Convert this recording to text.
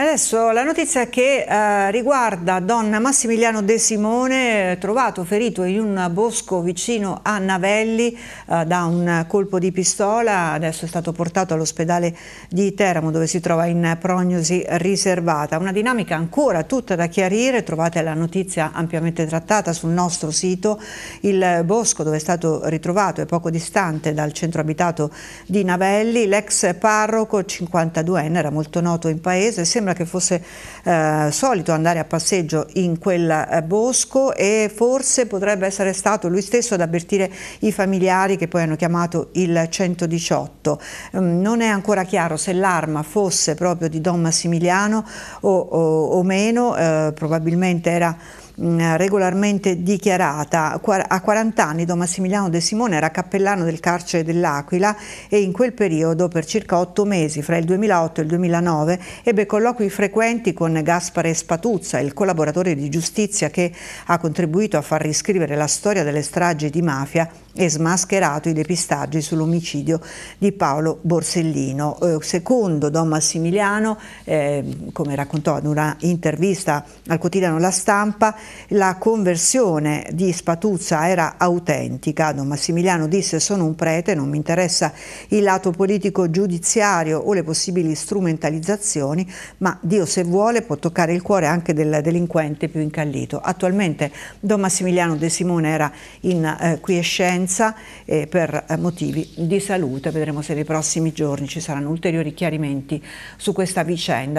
Adesso la notizia che eh, riguarda donna Massimiliano De Simone, eh, trovato ferito in un bosco vicino a Navelli eh, da un colpo di pistola, adesso è stato portato all'ospedale di Teramo dove si trova in prognosi riservata. Una dinamica ancora tutta da chiarire, trovate la notizia ampiamente trattata sul nostro sito. Il bosco dove è stato ritrovato è poco distante dal centro abitato di Navelli, l'ex parroco 52enne era molto noto in paese, sembra sembra che fosse eh, solito andare a passeggio in quel eh, bosco e forse potrebbe essere stato lui stesso ad avvertire i familiari che poi hanno chiamato il 118. Um, mm, non è ancora chiaro se l'arma fosse proprio di Don Massimiliano o, o, o meno, eh, probabilmente era Mm, regolarmente dichiarata. A 40 anni Don Massimiliano De Simone era cappellano del carcere dell'Aquila e in quel periodo, per circa otto mesi, fra il 2008 e il 2009, ebbe colloqui frequenti con Gaspare Spatuzza, il collaboratore di giustizia che ha contribuito a far riscrivere la storia delle stragi di mafia e smascherato i depistaggi sull'omicidio di Paolo Borsellino. Eh, secondo Don Massimiliano, eh, come raccontò ad una intervista al quotidiano La Stampa, la conversione di Spatuzza era autentica. Don Massimiliano disse sono un prete, non mi interessa il lato politico giudiziario o le possibili strumentalizzazioni, ma Dio se vuole può toccare il cuore anche del delinquente più incallito. Attualmente Don Massimiliano De Simone era in eh, quiescenza eh, per eh, motivi di salute. Vedremo se nei prossimi giorni ci saranno ulteriori chiarimenti su questa vicenda.